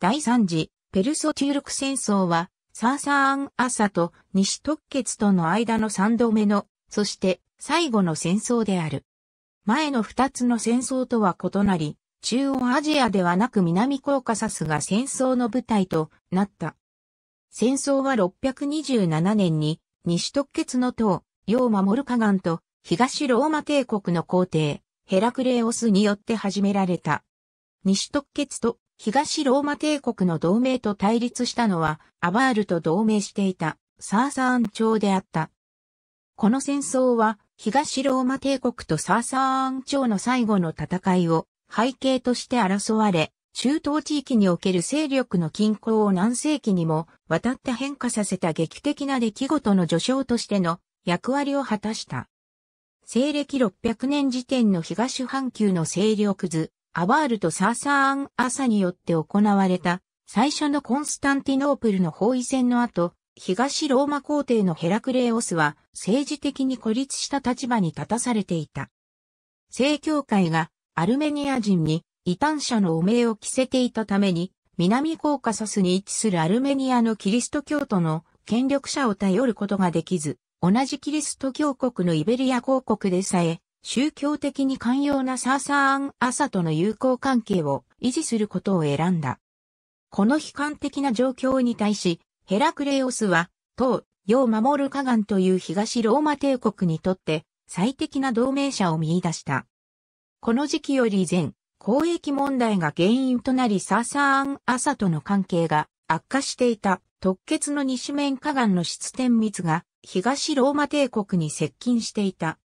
第三次、ペルソ・テュールク戦争は、サーサーン・アサと西特決との間の三度目の、そして最後の戦争である。前の二つの戦争とは異なり、中央アジアではなく南コーカサスが戦争の舞台となった。戦争は627年に西特決の党、ヨーマ・モルカガンと東ローマ帝国の皇帝、ヘラクレオスによって始められた。西特決と東ローマ帝国の同盟と対立したのは、アバールと同盟していたサーサーン朝であった。この戦争は、東ローマ帝国とサーサーン朝の最後の戦いを背景として争われ、中東地域における勢力の均衡を何世紀にも渡って変化させた劇的な出来事の序章としての役割を果たした。西暦600年時点の東半球の勢力図、アワールとサーサーン・アサによって行われた最初のコンスタンティノープルの包囲戦の後、東ローマ皇帝のヘラクレオスは政治的に孤立した立場に立たされていた。正教会がアルメニア人に異端者の汚名を着せていたために、南コーカサスに位置するアルメニアのキリスト教徒の権力者を頼ることができず、同じキリスト教国のイベリア公国でさえ、宗教的に寛容なサーサーアン・アサとの友好関係を維持することを選んだ。この悲観的な状況に対し、ヘラクレオスは、当、世を守る河岸という東ローマ帝国にとって最適な同盟者を見出した。この時期より前、交易問題が原因となりサーサーアン・アサとの関係が悪化していた特決の西面河岸の出点密が東ローマ帝国に接近していた。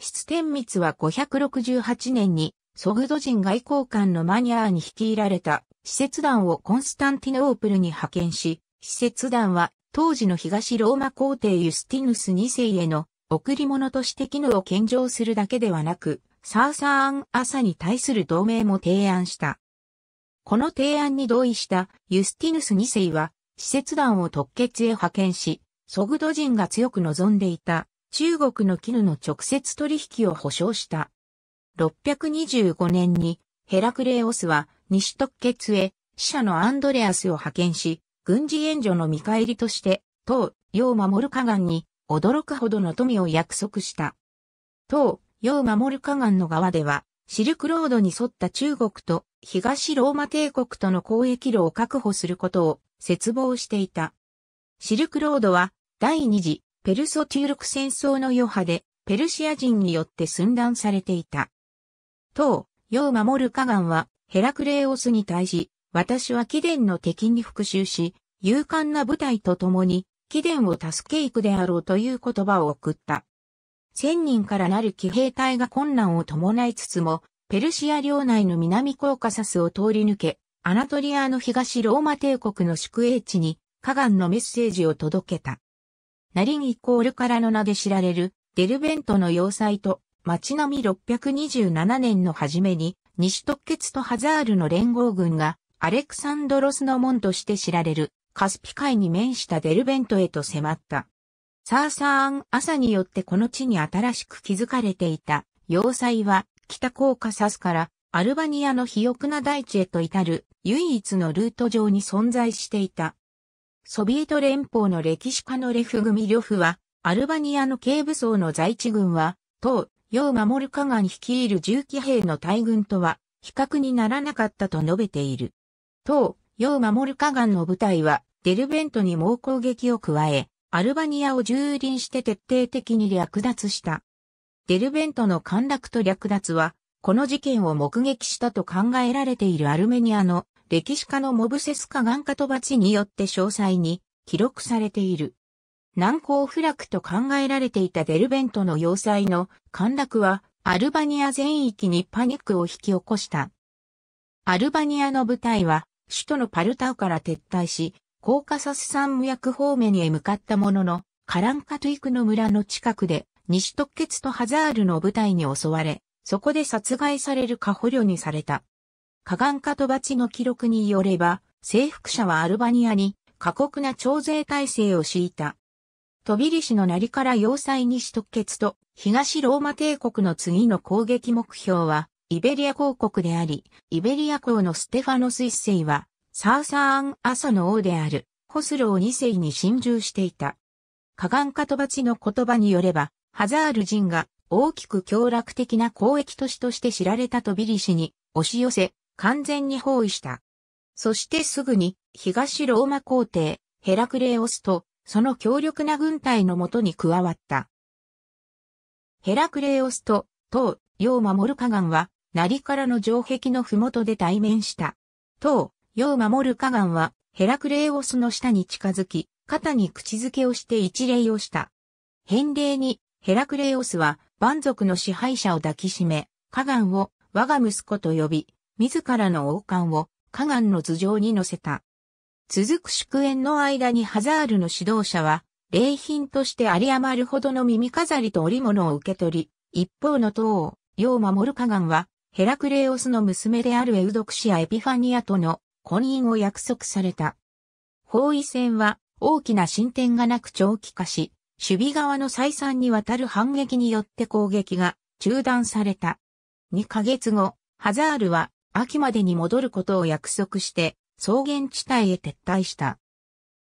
出天密は568年に、ソグド人外交官のマニャーに率いられた、施設団をコンスタンティノープルに派遣し、施設団は、当時の東ローマ皇帝ユスティヌス2世への贈り物として機能を献上するだけではなく、サーサーン朝に対する同盟も提案した。この提案に同意したユスティヌス2世は、施設団を特決へ派遣し、ソグド人が強く望んでいた中国の絹の直接取引を保証した。625年にヘラクレオスは西特決へ死者のアンドレアスを派遣し、軍事援助の見返りとして、東洋守る河岸に驚くほどの富を約束した。東洋守る河岸の側では、シルクロードに沿った中国と東ローマ帝国との交易路を確保することを絶望していた。シルクロードは第二次ペルソ・テュールク戦争の余波で、ペルシア人によって寸断されていた。当、世を守るカガンは、ヘラクレオスに対し、私は貴殿の敵に復讐し、勇敢な部隊と共に、貴殿を助け行くであろうという言葉を送った。千人からなる騎兵隊が困難を伴いつつも、ペルシア領内の南コーカサスを通り抜け、アナトリアの東ローマ帝国の宿営地に、カガンのメッセージを届けた。ナリンイコールからの名で知られるデルベントの要塞と町並み627年の初めに西特決とハザールの連合軍がアレクサンドロスの門として知られるカスピ海に面したデルベントへと迫った。サーサーン朝によってこの地に新しく築かれていた要塞は北コーカサスからアルバニアの肥沃な大地へと至る唯一のルート上に存在していた。ソビエト連邦の歴史家のレフグミリョフは、アルバニアの軽武装の在地軍は、当、モ守カガン率いる重機兵の大軍とは、比較にならなかったと述べている。当、モ守カガンの部隊は、デルベントに猛攻撃を加え、アルバニアを蹂躙して徹底的に略奪した。デルベントの陥落と略奪は、この事件を目撃したと考えられているアルメニアの歴史家のモブセスカ・ガンカトバチによって詳細に記録されている。難攻不落と考えられていたデルベントの要塞の陥落はアルバニア全域にパニックを引き起こした。アルバニアの部隊は首都のパルタウから撤退し、コーカサス山脈方面へ向かったものの、カランカトゥイクの村の近くで西突血とハザールの部隊に襲われ、そこで殺害されるか捕虜にされた。カガンカトバチの記録によれば、征服者はアルバニアに過酷な徴税体制を敷いた。トビリシのなりから要塞に取決と、東ローマ帝国の次の攻撃目標は、イベリア公国であり、イベリア公のステファノス一世は、サーサーン・アサの王である、ホスロー二世に侵入していた。カガンカトバチの言葉によれば、ハザール人が大きく強楽的な交易都市として知られたトビリシに押し寄せ、完全に包囲した。そしてすぐに東ローマ皇帝ヘラクレオスとその強力な軍隊のもとに加わった。ヘラクレオスと東モ守るガンは成からの城壁の麓で対面した。東モ守るガンはヘラクレオスの下に近づき、肩に口づけをして一礼をした。返礼にヘラクレオスは蛮族の支配者を抱きしめ、ガンを我が息子と呼び、自らの王冠をカガンの頭上に乗せた。続く祝宴の間にハザールの指導者は、礼品として有り余るほどの耳飾りと織物を受け取り、一方の塔を、世を守るカガンは、ヘラクレオスの娘であるエウドクシア・エピファニアとの婚姻を約束された。包囲戦は大きな進展がなく長期化し、守備側の再三にわたる反撃によって攻撃が中断された。2ヶ月後、ハザールは秋までに戻ることを約束して、草原地帯へ撤退した。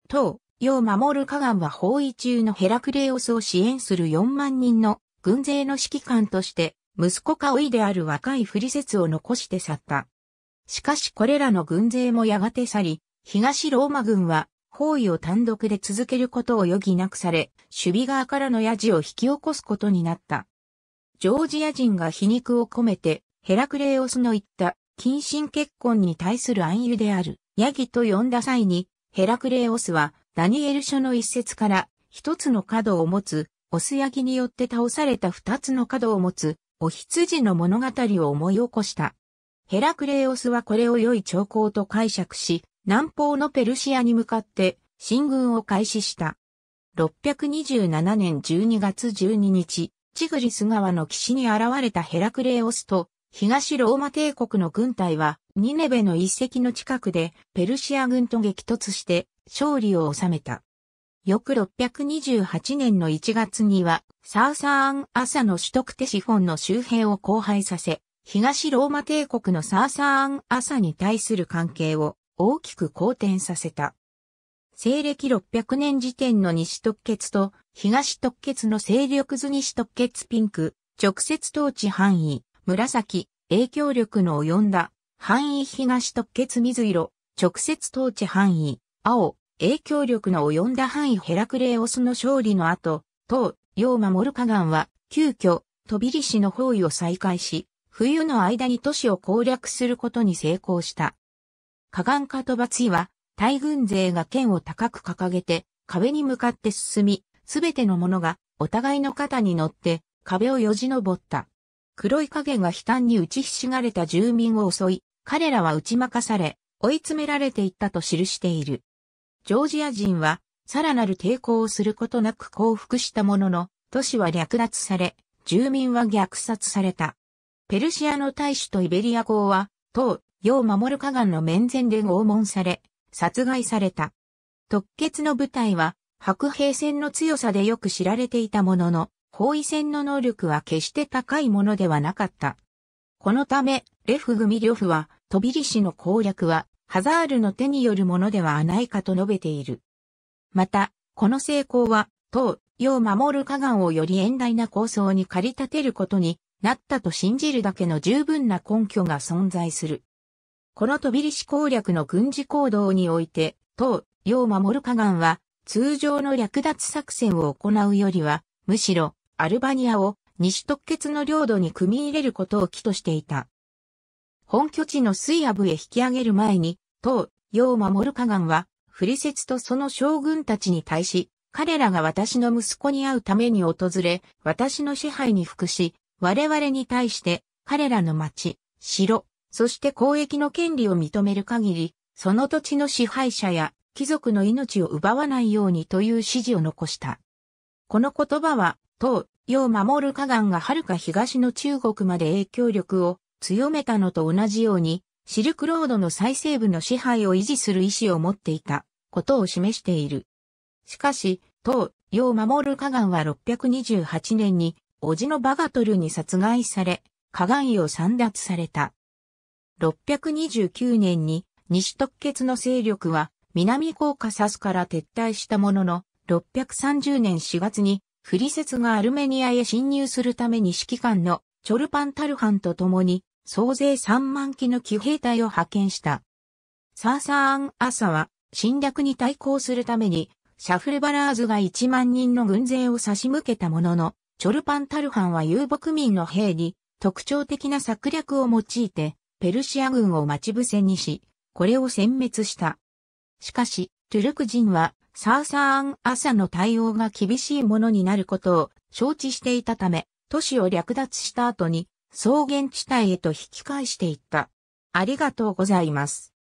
当、を守る加岸は包囲中のヘラクレオスを支援する4万人の軍勢の指揮官として、息子カオイである若い不セ説を残して去った。しかしこれらの軍勢もやがて去り、東ローマ軍は包囲を単独で続けることを余儀なくされ、守備側からのヤジを引き起こすことになった。ジョージア人が皮肉を込めて、ヘラクレオスの言った近親結婚に対する暗喩である、ヤギと呼んだ際に、ヘラクレオスは、ダニエル書の一節から、一つの角を持つ、オスヤギによって倒された二つの角を持つ、お羊の物語を思い起こした。ヘラクレオスはこれを良い兆候と解釈し、南方のペルシアに向かって、進軍を開始した。627年12月12日、チグリス川の岸に現れたヘラクレオスと東ローマ帝国の軍隊は、ニネベの一隻の近くで、ペルシア軍と激突して、勝利を収めた。翌628年の1月には、サーサーンアサの首都テシフォンの周辺を荒廃させ、東ローマ帝国のサーサーンアサに対する関係を大きく好転させた。西暦600年時点の西特決と東特決の勢力図西特決ピンク、直接統治範囲、紫、影響力の及んだ、範囲東特決水色、直接統治範囲、青、影響力の及んだ範囲ヘラクレオスの勝利の後、東、要守る河岸は、急遽、飛びリ市の包囲を再開し、冬の間に都市を攻略することに成功した。河岸化とツイは、大軍勢が剣を高く掲げて、壁に向かって進み、すべての者が、お互いの肩に乗って、壁をよじ登った。黒い影が悲嘆に打ちひしがれた住民を襲い、彼らは打ち負かされ、追い詰められていったと記している。ジョージア人は、さらなる抵抗をすることなく降伏したものの、都市は略奪され、住民は虐殺された。ペルシアの大使とイベリア公は、当、要守る河岸の面前で拷問され、殺害された。特決の部隊は、白兵戦の強さでよく知られていたものの、包囲戦の能力は決して高いものではなかった。このため、レフグリョフは、トビリシの攻略は、ハザールの手によるものではないかと述べている。また、この成功は、党、要守る河岸をより遠大な構想に駆り立てることになったと信じるだけの十分な根拠が存在する。このトビリシ攻略の軍事行動において、党、要守る河岸は、通常の略奪作戦を行うよりは、むしろ、アルバニアを西特決の領土に組み入れることを起としていた。本拠地のスイアブへ引き上げる前に、マモ守カガ岸は、フリセツとその将軍たちに対し、彼らが私の息子に会うために訪れ、私の支配に服し、我々に対して、彼らの町、城、そして交易の権利を認める限り、その土地の支配者や貴族の命を奪わないようにという指示を残した。この言葉は東洋守る河岸が遥か東の中国まで影響力を強めたのと同じように、シルクロードの最西部の支配を維持する意思を持っていたことを示している。しかし、東洋守る河岸は628年に、叔父のバガトルに殺害され、河岸を散奪された。629年に西特決の勢力は南高カサスから撤退したものの、630年4月にクリセツがアルメニアへ侵入するために指揮官のチョルパンタルハンと共に総勢3万機の騎兵隊を派遣した。サーサーン・アサは侵略に対抗するためにシャフルバラーズが1万人の軍勢を差し向けたものの、チョルパンタルハンは遊牧民の兵に特徴的な策略を用いてペルシア軍を待ち伏せにし、これを殲滅した。しかし、トゥルク人はサーサーン朝の対応が厳しいものになることを承知していたため、都市を略奪した後に草原地帯へと引き返していった。ありがとうございます。